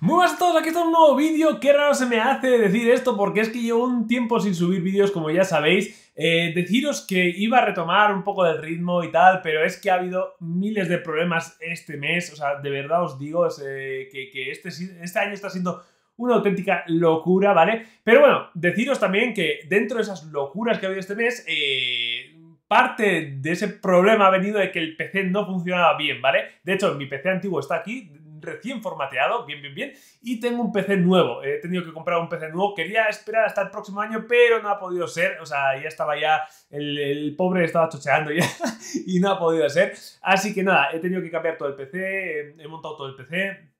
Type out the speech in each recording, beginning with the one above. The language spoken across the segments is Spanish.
Muy buenas a todos, aquí está un nuevo vídeo, qué raro se me hace decir esto porque es que llevo un tiempo sin subir vídeos como ya sabéis, eh, deciros que iba a retomar un poco del ritmo y tal, pero es que ha habido miles de problemas este mes, o sea, de verdad os digo eh, que, este, este año está siendo una auténtica locura, ¿vale? Pero bueno, deciros también que dentro de esas locuras que ha habido este mes, eh, parte de ese problema ha venido de que el PC no funcionaba bien, ¿vale? De hecho, mi PC antiguo está aquí, recién formateado, bien, bien, bien, y tengo un PC nuevo. He tenido que comprar un PC nuevo, quería esperar hasta el próximo año, pero no ha podido ser, o sea, ya estaba ya, el, pobre estaba chocheando ya y no ha podido ser. Así que nada, he tenido que cambiar todo el PC, he montado todo el PC,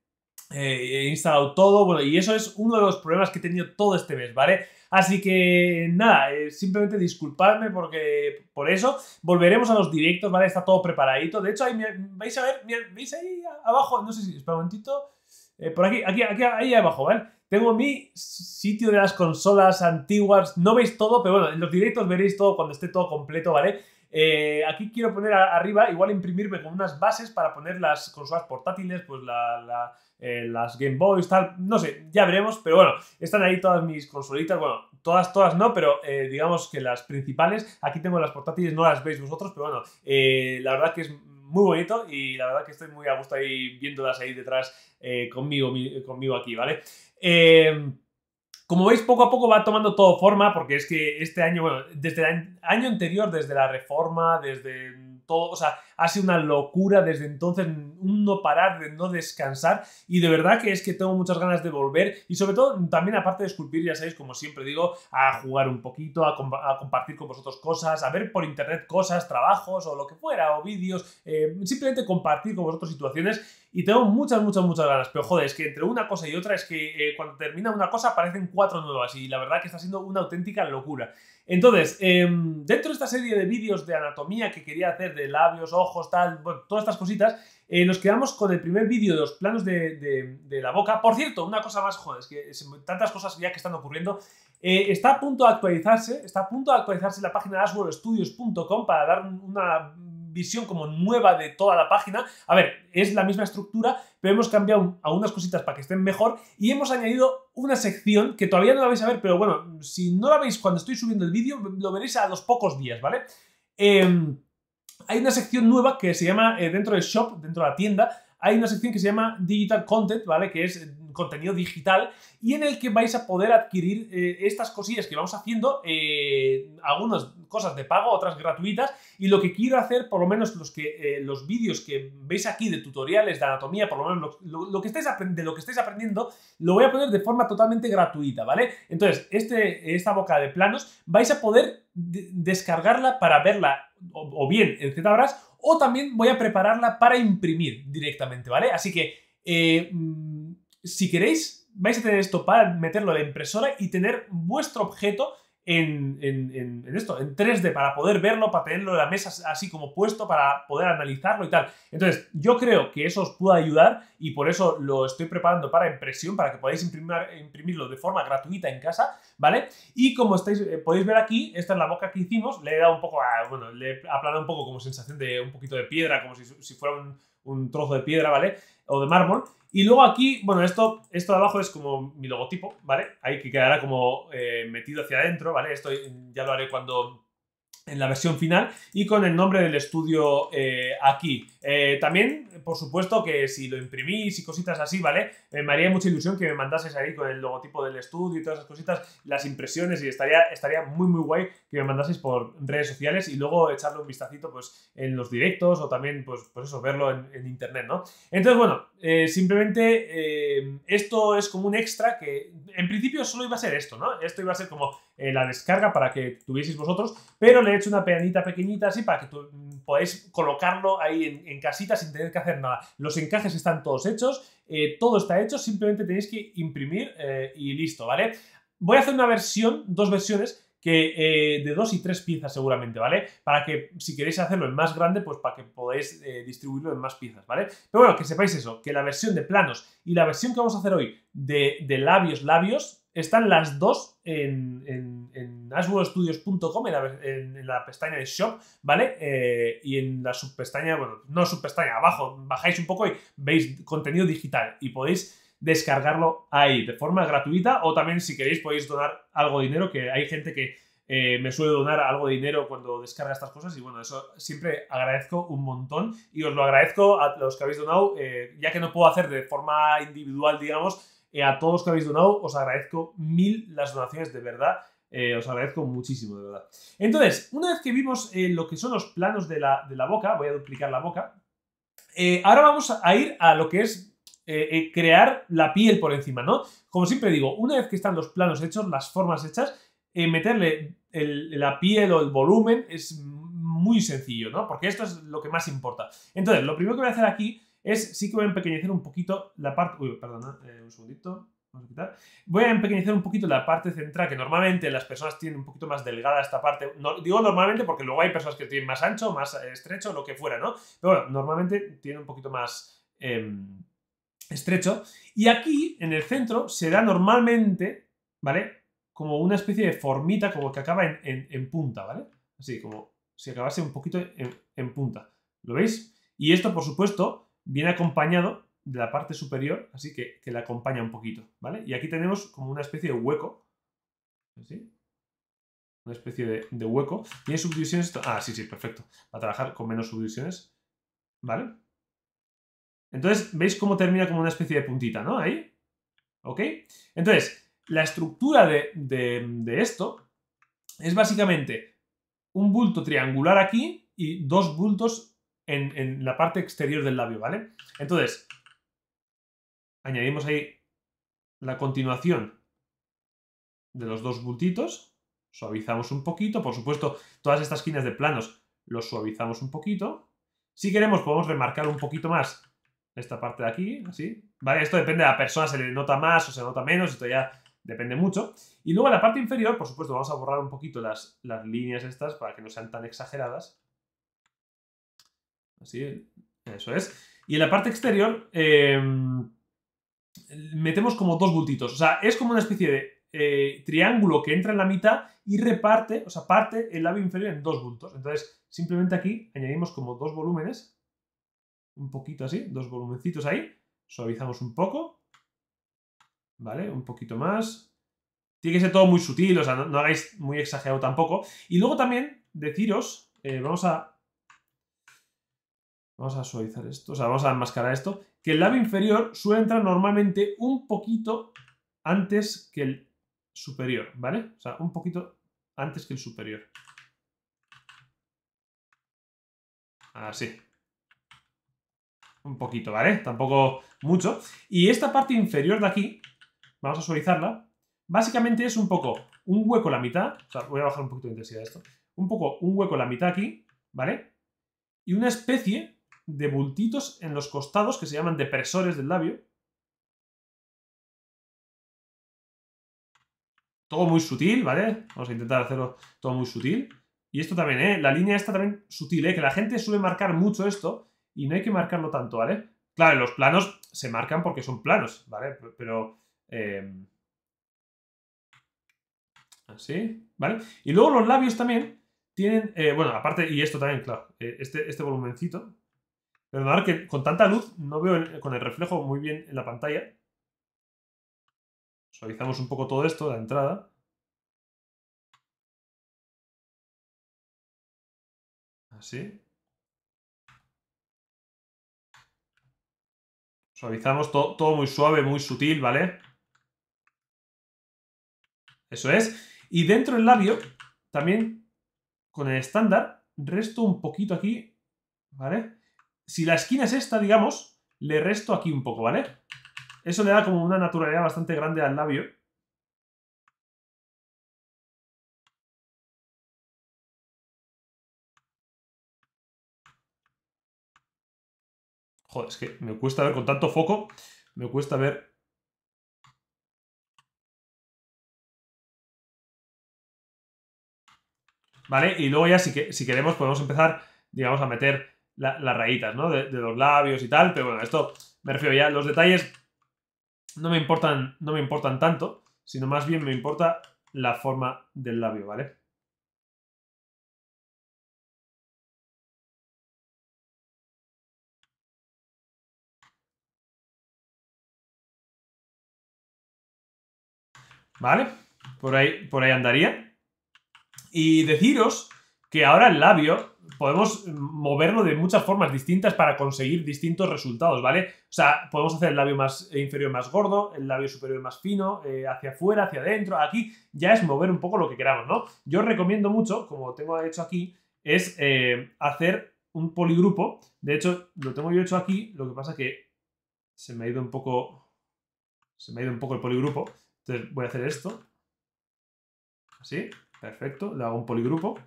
eh, he instalado todo, bueno, y eso es uno de los problemas que he tenido todo este mes, ¿vale? Así que nada, eh, simplemente disculpadme porque, por eso. Volveremos a los directos, ¿vale? Está todo preparadito. De hecho, ahí vais a ver, veis ahí abajo, no sé si, espera un momentito. Eh, por aquí, aquí, aquí, ahí abajo, ¿vale? Tengo mi sitio de las consolas antiguas. No veis todo, pero bueno, en los directos veréis todo cuando esté todo completo, ¿vale? Eh, aquí quiero poner arriba, igual imprimirme con unas bases para poner las consolas portátiles, pues eh, las Game Boys, tal, no sé, ya veremos, pero bueno, están ahí todas mis consolitas, bueno, todas, todas no, pero eh, digamos que las principales, aquí tengo las portátiles, no las veis vosotros, pero bueno, la verdad que es muy bonito y la verdad que estoy muy a gusto ahí viéndolas ahí detrás conmigo, conmigo aquí, ¿vale? Eh, como veis, poco a poco va tomando todo forma, porque es que este año, bueno, desde el año anterior, desde la reforma, desde todo, o sea, ha sido una locura desde entonces, un no parar, de no descansar. Y de verdad que es que tengo muchas ganas de volver. Y sobre todo, también aparte de esculpir, ya sabéis, como siempre digo, a jugar un poquito, a, compartir con vosotros cosas, a ver por internet cosas, trabajos o lo que fuera, o vídeos. Eh, simplemente compartir con vosotros situaciones y tengo muchas, muchas, muchas ganas. Pero joder, es que entre una cosa y otra es que eh, cuando termina una cosa aparecen cuatro nuevas y la verdad que está siendo una auténtica locura. Entonces, em, dentro de esta serie de vídeos de anatomía que quería hacer de labios, ojos, ojos, tal, bueno, todas estas cositas. Eh, nos quedamos con el primer vídeo de los planos de, la boca. Por cierto, una cosa más, joder, es que tantas cosas ya que están ocurriendo. Eh, está a punto de actualizarse, está a punto de actualizarse la página ashworldstudios.com para dar una visión como nueva de toda la página. A ver, es la misma estructura, pero hemos cambiado algunas cositas para que estén mejor y hemos añadido una sección que todavía no la vais a ver, pero bueno, si no la veis cuando estoy subiendo el vídeo, lo veréis a los pocos días, ¿vale? Eh, hay una sección nueva que se llama, eh, dentro del shop, dentro de la tienda, hay una sección que se llama Digital Content, ¿vale? Que es eh, contenido digital y en el que vais a poder adquirir eh, estas cosillas que vamos haciendo, algunas cosas de pago, otras gratuitas. Y lo que quiero hacer, por lo menos los, los vídeos que veis aquí de tutoriales de anatomía, por lo menos lo, que de lo que estáis aprendiendo, lo voy a poner de forma totalmente gratuita, ¿vale? Entonces, este, esta boca de planos vais a poder descargarla para verla o, bien en ZBrush, o también voy a prepararla para imprimir directamente, ¿vale? Así que, eh, mm, si queréis, vais a tener esto para meterlo en la impresora y tener vuestro objeto en, esto, en 3D, para poder verlo, para tenerlo en la mesa así como puesto, para poder analizarlo y tal. Entonces, yo creo que eso os puede ayudar y por eso lo estoy preparando para impresión, para que podáis imprimirlo de forma gratuita en casa, ¿vale? Y como estáis, eh, podéis ver aquí, esta es la boca que hicimos, le he dado un poco, bueno, le he aplanado un poco como sensación de un poquito de piedra, como si, fuera un trozo de piedra, ¿vale? O de mármol. Y luego aquí, bueno, esto, esto de abajo es como mi logotipo, ¿vale? Ahí que quedará como eh, metido hacia adentro, ¿vale? Esto ya lo haré cuando en la versión final y con el nombre del estudio eh, aquí. Eh, también, por supuesto, que si lo imprimís y cositas así, ¿vale? Eh, me haría mucha ilusión que me mandases ahí con el logotipo del estudio y todas esas cositas, las impresiones y estaría, estaría muy, muy guay que me mandaseis por redes sociales y luego echarle un vistacito pues, en los directos o también, pues, pues eso, verlo en, en internet, ¿no? Entonces, bueno, simplemente esto es como un extra que en principio solo iba a ser esto, ¿no? Esto iba a ser como eh, la descarga para que tuvieseis vosotros, pero le he hecho una pedanita pequeñita así para que mm, podáis colocarlo ahí en, casita sin tener que hacer nada. Los encajes están todos hechos, eh, todo está hecho, simplemente tenéis que imprimir eh, y listo, ¿vale? Voy a hacer una versión, dos versiones, que de dos y tres piezas seguramente, ¿vale? Para que si queréis hacerlo en más grande, pues para que podáis distribuirlo en más piezas, ¿vale? Pero bueno, que sepáis eso, que la versión de planos y la versión que vamos a hacer hoy de, de labios, labios, están las dos en, en, en en, la, pestaña de Shop, ¿vale? Eh, y en la subpestaña, bueno, no subpestaña, abajo, bajáis un poco y veis contenido digital y podéis descargarlo ahí de forma gratuita o también si queréis podéis donar algo de dinero, que hay gente que eh, me suele donar algo de dinero cuando descarga estas cosas y bueno, eso siempre agradezco un montón y os lo agradezco a los que habéis donado, eh, ya que no puedo hacer de forma individual, digamos, eh, a todos que habéis donado, os agradezco mil las donaciones, de verdad. Eh, os agradezco muchísimo, de verdad. Entonces, una vez que vimos eh, lo que son los planos de la, boca, voy a duplicar la boca, ahora vamos a ir a lo que es crear la piel por encima, ¿no? Como siempre digo, una vez que están los planos hechos, las formas hechas, meterle la piel o el volumen es muy sencillo, ¿no? Porque esto es lo que más importa. Entonces, lo primero que voy a hacer aquí es sí que voy a empequeñecer un poquito la parte. Uy, perdona, eh, un segundito. Voy a empequeñecer un poquito la parte central, que normalmente las personas tienen un poquito más delgada esta parte. digo normalmente porque luego hay personas que tienen más ancho, más estrecho, lo que fuera, ¿no? Pero bueno, normalmente tiene un poquito más em, estrecho. Y aquí, en el centro, se da normalmente, ¿vale? Como una especie de formita, como que acaba en, punta, ¿vale? Así como si acabase un poquito en punta. ¿Lo veis? Y esto, por supuesto, viene acompañado de la parte superior, así que, que la acompaña un poquito, ¿vale? Y aquí tenemos como una especie de hueco, ¿sí? Una especie de, hueco. ¿Tiene subdivisiones? Ah, sí, sí, perfecto. Va a trabajar con menos subdivisiones, ¿vale? Entonces, ¿veis cómo termina como una especie de puntita, no? Ahí, ¿ok? Entonces, la estructura de esto es básicamente un bulto triangular aquí y dos bultos en, la parte exterior del labio, ¿vale? Entonces, añadimos ahí la continuación de los dos bultitos, suavizamos un poquito, por supuesto, todas estas esquinas de planos los suavizamos un poquito. Si queremos, podemos remarcar un poquito más esta parte de aquí, así. Vale, esto depende de la persona, se le nota más o se nota menos, esto ya depende mucho. Y luego en la parte inferior, por supuesto, vamos a borrar un poquito las líneas estas para que no sean tan exageradas. Así, eso es. Y en la parte exterior em, metemos como dos bultitos. O sea, es como una especie de eh, triángulo que entra en la mitad y reparte, o sea, parte el labio inferior en dos bultos. Entonces, simplemente aquí añadimos como dos volúmenes. Un poquito así, dos volumencitos ahí. Suavizamos un poco. ¿Vale? Un poquito más. Tiene que ser todo muy sutil, o sea, no, hagáis muy exagerado tampoco. Y luego también deciros, eh, vamos a Vamos a suavizar esto, o sea, vamos a enmascarar esto. Que el lado inferior suele entrar normalmente un poquito antes que el superior, ¿vale? O sea, un poquito antes que el superior. Así. Un poquito, ¿vale? Tampoco mucho. Y esta parte inferior de aquí, vamos a suavizarla, básicamente es un poco un hueco la mitad, o sea, voy a bajar un poquito de intensidad esto, un poco un hueco la mitad aquí, ¿vale? Y una especie de bultitos en los costados que se llaman depresores del labio. Todo muy sutil, ¿vale? Vamos a intentar hacerlo todo muy sutil. Y esto también, ¿eh? La línea esta también sutil, ¿eh? Que la gente suele marcar mucho esto y no hay que marcarlo tanto, ¿vale? Claro, los planos se marcan porque son planos, ¿vale? Pero... Eh, así, ¿vale? Y luego los labios también tienen... Eh, bueno, aparte, y esto también, claro, eh, este, este volumencito, Perdonad que con tanta luz no veo con el reflejo muy bien en la pantalla. Suavizamos un poco todo esto, la entrada. Así. Suavizamos todo muy suave, muy sutil, ¿vale? Eso es. Y dentro del labio, también con el estándar, resto un poquito aquí, ¿vale? Si la esquina es esta, digamos, le resto aquí un poco, ¿vale? Eso le da como una naturalidad bastante grande al labio. Joder, es que me cuesta ver con tanto foco, me cuesta ver... Vale, y luego ya si, queremos podemos empezar, digamos, a meter las rayitas, ¿no? De, de, los labios y tal, pero bueno, esto me refiero ya, los detalles no me importan, no me importan tanto, sino más bien me importa la forma del labio, ¿vale? ¿Vale? Por ahí, por ahí andaría. Y deciros que ahora el labio podemos moverlo de muchas formas distintas para conseguir distintos resultados, ¿vale? O sea, podemos hacer el labio más eh, inferior más gordo, el labio superior más fino, eh, hacia afuera, hacia adentro, aquí ya es mover un poco lo que queramos, ¿no? Yo recomiendo mucho, como tengo hecho aquí, es eh, hacer un poligrupo. De hecho, lo tengo yo hecho aquí, lo que pasa que se me ha ido un poco, se me ha ido un poco el poligrupo. Entonces voy a hacer esto, así, perfecto, le hago un poligrupo.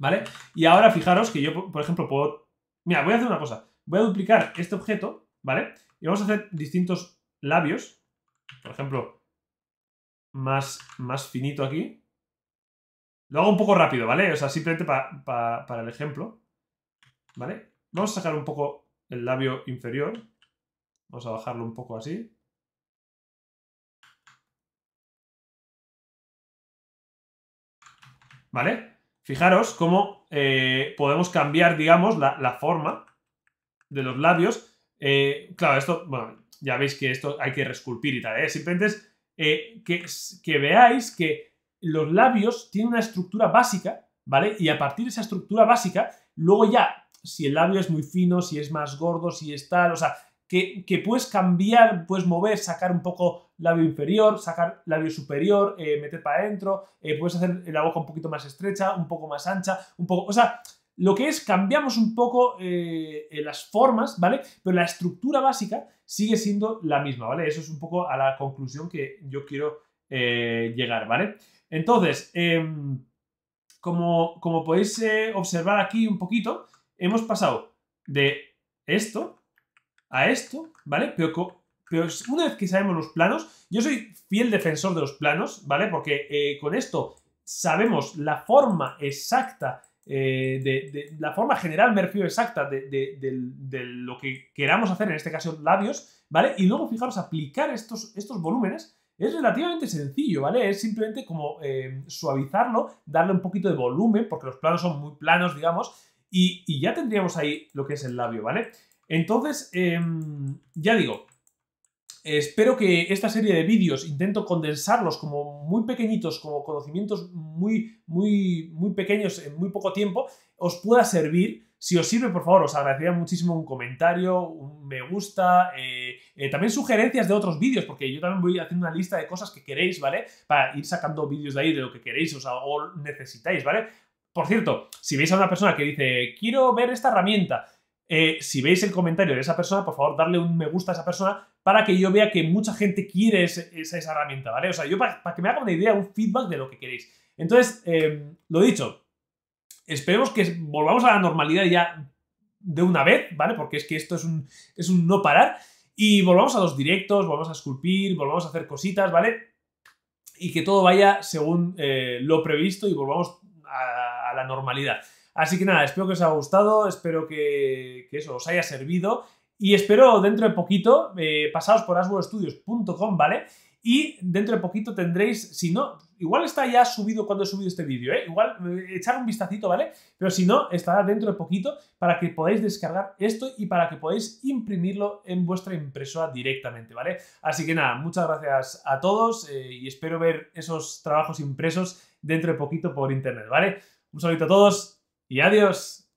¿Vale? Y ahora fijaros que yo, por ejemplo, puedo... Mira, voy a hacer una cosa. Voy a duplicar este objeto, ¿vale? Y vamos a hacer distintos labios. Por ejemplo, más, más finito aquí. Lo hago un poco rápido, ¿vale? O sea, simplemente para el ejemplo. ¿Vale? Vamos a sacar un poco el labio inferior. Vamos a bajarlo un poco así. ¿Vale? Fijaros cómo eh, podemos cambiar, digamos, la, forma de los labios. Eh, claro, esto, bueno, ya veis que esto hay que resculpir y tal, ¿eh? Simplemente es eh, que, que veáis que los labios tienen una estructura básica, ¿vale? Y a partir de esa estructura básica, luego ya, si el labio es muy fino, si es más gordo, si es tal, o sea, que, puedes cambiar, puedes mover, sacar un poco labio inferior, sacar labio superior, eh, meter para adentro, eh, puedes hacer la boca un poquito más estrecha, un poco más ancha, un poco, o sea, lo que es cambiamos un poco eh, las formas, ¿vale? Pero la estructura básica sigue siendo la misma, ¿vale? Eso es un poco a la conclusión que yo quiero llegar, ¿vale? Entonces, em, como, como podéis observar aquí un poquito, hemos pasado de esto, a esto, ¿vale? Pero, pero una vez que sabemos los planos, yo soy fiel defensor de los planos, ¿vale? Porque eh, con esto sabemos la forma exacta, eh, de, la forma general, me exacta, de, lo que queramos hacer, en este caso labios, ¿vale? Y luego, fijaros, aplicar estos, estos volúmenes es relativamente sencillo, ¿vale? Es simplemente como em, suavizarlo, darle un poquito de volumen, porque los planos son muy planos, digamos, y, ya tendríamos ahí lo que es el labio, ¿vale? Entonces, em, ya digo, espero que esta serie de vídeos intento condensarlos como muy pequeñitos, como conocimientos muy, muy, muy pequeños en muy poco tiempo, os pueda servir. Si os sirve, por favor, os agradecería muchísimo un comentario, un me gusta, eh, eh, también sugerencias de otros vídeos, porque yo también voy haciendo una lista de cosas que queréis, ¿vale? Para ir sacando vídeos de ahí de lo que queréis o necesitáis, ¿vale? Por cierto, si veis a una persona que dice, quiero ver esta herramienta, eh, si veis el comentario de esa persona, por favor, darle un me gusta a esa persona para que yo vea que mucha gente quiere esa, herramienta, ¿vale? O sea, yo para, que me haga una idea, un feedback de lo que queréis. Entonces, em, lo dicho, esperemos que volvamos a la normalidad ya de una vez, ¿vale? Porque es que esto es un, no parar. Y volvamos a los directos, volvamos a esculpir, volvamos a hacer cositas, ¿vale? Y que todo vaya según eh, lo previsto y volvamos a la normalidad. Así que nada, espero que os haya gustado, espero que, eso os haya servido y espero dentro de poquito, eh, pasaos por asworldstudios.com, ¿vale? Y dentro de poquito tendréis, si no, igual está ya subido cuando he subido este vídeo, ¿eh? igual eh, echar un vistacito, ¿vale? Pero si no, estará dentro de poquito para que podáis descargar esto y para que podáis imprimirlo en vuestra impresora directamente, ¿vale? Así que nada, muchas gracias a todos eh, y espero ver esos trabajos impresos dentro de poquito por internet, ¿vale? Un saludo a todos, y adiós.